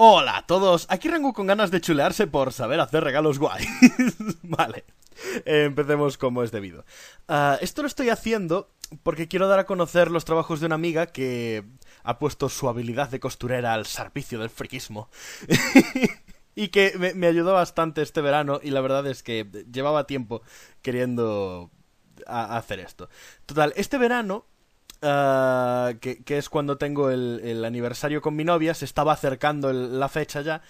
Hola a todos, aquí Rango con ganas de chulearse por saber hacer regalos guay. vale, eh, empecemos como es debido. Ah, esto lo estoy haciendo porque quiero dar a conocer los trabajos de una amiga que ha puesto su habilidad de costurera al sarpicio del friquismo. y que me, ayudó bastante este verano y la verdad es que llevaba tiempo queriendo hacer esto. Total, este verano Ah, que, es cuando tengo el, aniversario con mi novia, se estaba acercando la fecha ya,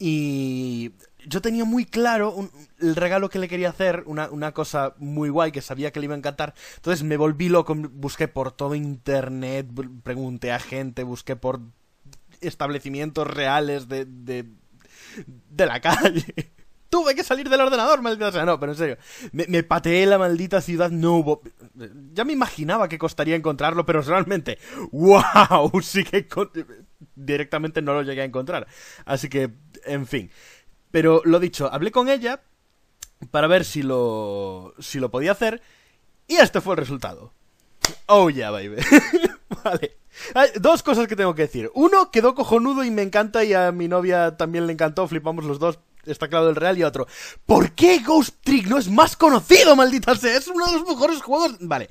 y yo tenía muy claro el regalo que le quería hacer, una, cosa muy guay que sabía que le iba a encantar. Entonces me volví loco, busqué por todo internet, pregunté a gente, busqué por establecimientos reales de, de, de la calle tuve que salir del ordenador, maldita sea. No, pero en serio. Me, me, pateé la maldita ciudad, no hubo. Ya me imaginaba que costaría encontrarlo, pero realmente, wow, sí que directamente no lo llegué a encontrar. Así que, en fin. Pero lo dicho, hablé con ella para ver si lo, si lo podía hacer y este fue el resultado. Oh ya baby. vale. Hay dos cosas que tengo que decir. Uno, quedó cojonudo y me encanta y a mi novia también le encantó, flipamos los dos está claro el real y otro. ¿Por qué Ghost Trick no es más conocido, maldita sea? Es uno de los mejores juegos. Vale.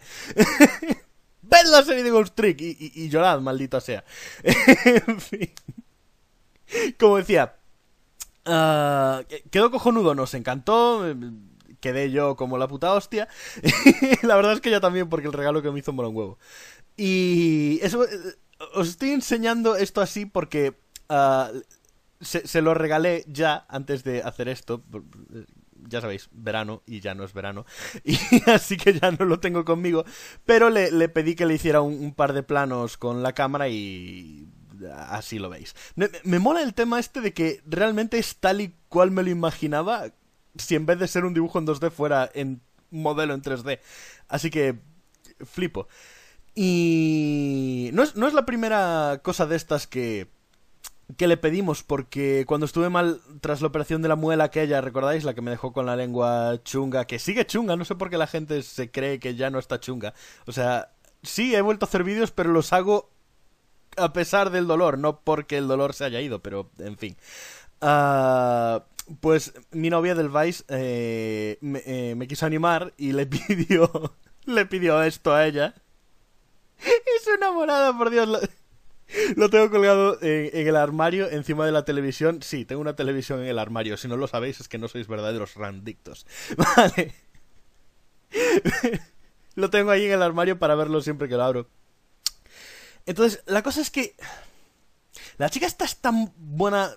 Ved la serie de Ghost Trick y, llorad, maldita sea. en fin. Como decía, ah, quedó cojonudo, nos encantó. Em, quedé yo como la puta hostia. la verdad es que yo también, porque el regalo que me hizo moló un huevo. Y eso. Eh, os estoy enseñando esto así porque ah, se, lo regalé ya antes de hacer esto. Eh, ya sabéis, verano y ya no es verano. Y así que ya no lo tengo conmigo. Pero le, pedí que le hiciera un, par de planos con la cámara y así lo veis. Me, mola el tema este de que realmente es tal y cual me lo imaginaba si en vez de ser un dibujo en 2D fuera en modelo en 3D. Así que flipo. Y no es, no es la primera cosa de estas que, que le pedimos porque cuando estuve mal tras la operación de la muela aquella, ¿recordáis? La que me dejó con la lengua chunga, que sigue chunga, no sé por qué la gente se cree que ya no está chunga. O sea, sí, he vuelto a hacer vídeos, pero los hago a pesar del dolor, no porque el dolor se haya ido, pero en fin. Ah, pues mi novia del Vice eh, me, eh, me quiso animar y le pidió, le pidió esto a ella. Es una morada, por Dios lo tengo colgado en, el armario, encima de la televisión. Sí, tengo una televisión en el armario. Si no lo sabéis, es que no sois verdaderos randictos. Vale. lo tengo ahí en el armario para verlo siempre que lo abro. Entonces, la cosa es que. La chica está es tan buena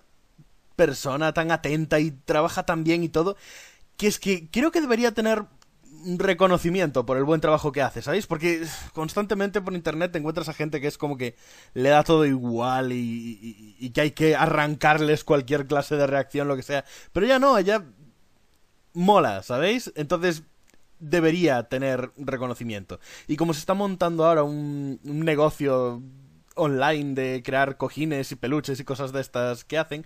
persona, tan atenta y trabaja tan bien y todo, que es que creo que debería tener reconocimiento por el buen trabajo que hace, ¿sabéis? Porque constantemente por internet te encuentras a gente que es como que le da todo igual y, que hay que arrancarles cualquier clase de reacción, lo que sea. Pero ya no, ella mola, ¿sabéis? Entonces debería tener reconocimiento. Y como se está montando ahora un, un negocio online de crear cojines y peluches y cosas de estas que hacen,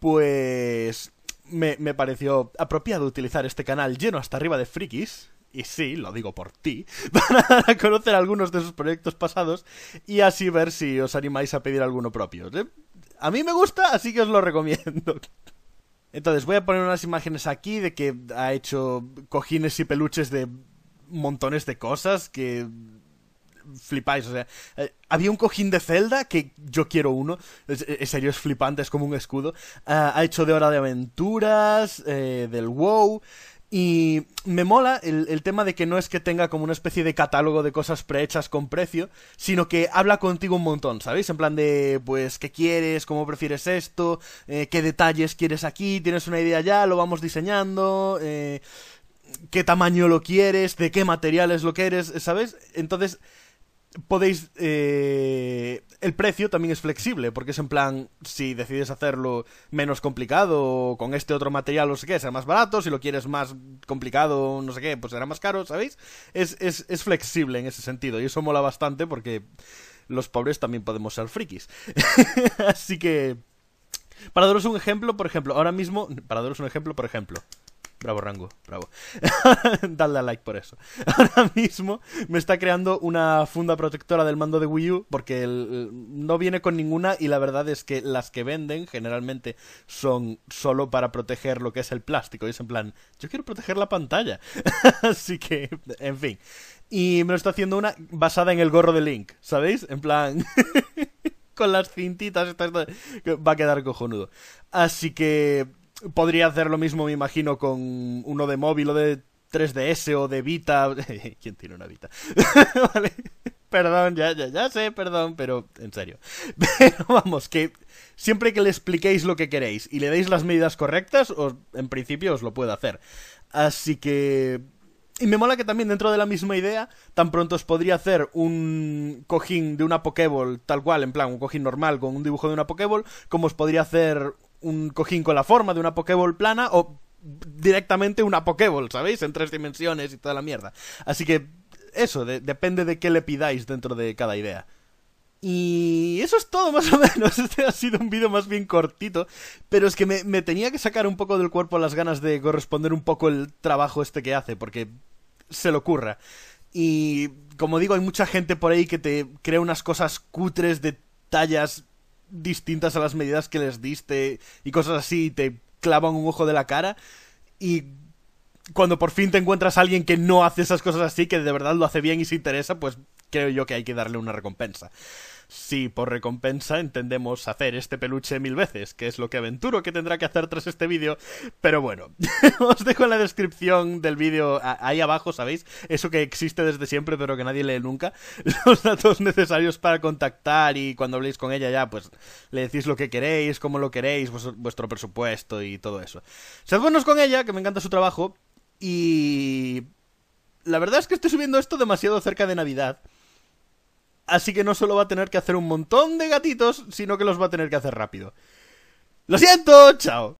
pues me, pareció apropiado utilizar este canal lleno hasta arriba de frikis, y sí, lo digo por ti, para a conocer algunos de sus proyectos pasados y así ver si os animáis a pedir alguno propio. ¿eh? A mí me gusta, así que os lo recomiendo. Entonces, voy a poner unas imágenes aquí de que ha hecho cojines y peluches de montones de cosas que flipáis. O sea, eh, había un cojín de celda que yo quiero uno. Eh, en serio, es flipante, es como un escudo. Ah, ha hecho de Hora de Aventuras, eh, del WoW. Y me mola el, tema de que no es que tenga como una especie de catálogo de cosas prehechas con precio, sino que habla contigo un montón, ¿sabéis? En plan de, pues, ¿qué quieres? ¿Cómo prefieres esto? ¿Qué detalles quieres aquí? ¿Tienes una idea ya? ¿Lo vamos diseñando? ¿Qué tamaño lo quieres? ¿De qué materiales lo quieres? ¿Sabes? Entonces, podéis... Eh, el precio también es flexible, porque es en plan, si decides hacerlo menos complicado, con este otro material o sé qué, será más barato, si lo quieres más complicado, no sé qué, pues será más caro, ¿sabéis? Es, es flexible en ese sentido, y eso mola bastante porque los pobres también podemos ser frikis. Así que... Para daros un ejemplo, por ejemplo, ahora mismo... Para daros un ejemplo, por ejemplo... Bravo Rango, bravo. Dadle a like por eso. Ahora mismo me está creando una funda protectora del mando de Wii U porque no viene con ninguna y la verdad es que las que venden generalmente son solo para proteger lo que es el plástico. Y es en plan, yo quiero proteger la pantalla. Así que, en fin. Y me lo está haciendo una basada en el gorro de Link, ¿sabéis? En plan... con las cintitas, va a quedar cojonudo. Así que podría hacer lo mismo, me imagino, con uno de móvil o de 3DS o de Vita. ¿Quién tiene una Vita? Perdón, ya, ya, ya sé, perdón, pero en serio. Pero vamos, que siempre que le expliquéis lo que queréis y le deis las medidas correctas, os, en principio os lo puedo hacer. Así que y me mola que también dentro de la misma idea, tan pronto os podría hacer un cojín de una Pokéball tal cual, en plan, un cojín normal con un dibujo de una Pokéball, como os podría hacer un cojín con la forma de una Pokéball plana o directamente una Pokéball, ¿sabéis? En tres dimensiones y toda la mierda. Así que eso, depende de qué le pidáis dentro de cada idea. Y eso es todo más o menos. Este ha sido un vídeo más bien cortito. Pero es que me, me, tenía que sacar un poco del cuerpo las ganas de corresponder un poco el trabajo este que hace, porque se lo ocurra. Y como digo, hay mucha gente por ahí que te crea unas cosas cutres de tallas distintas a las medidas que les diste y cosas así, y te clavan un ojo de la cara. Y cuando por fin te encuentras a alguien que no hace esas cosas así, que de verdad lo hace bien y se interesa, pues creo yo que hay que darle una recompensa. Sí, por recompensa entendemos hacer este peluche mil veces, que es lo que aventuro que tendrá que hacer tras este vídeo, pero bueno, os dejo en la descripción del vídeo ahí abajo, ¿sabéis? Eso que existe desde siempre pero que nadie lee nunca, los datos necesarios para contactar y cuando habléis con ella ya, pues le decís lo que queréis, cómo lo queréis, vuestro presupuesto y todo eso. Sed buenos con ella, que me encanta su trabajo, y... La verdad es que estoy subiendo esto demasiado cerca de Navidad. Así que no solo va a tener que hacer un montón de gatitos, sino que los va a tener que hacer rápido. Lo siento, chao.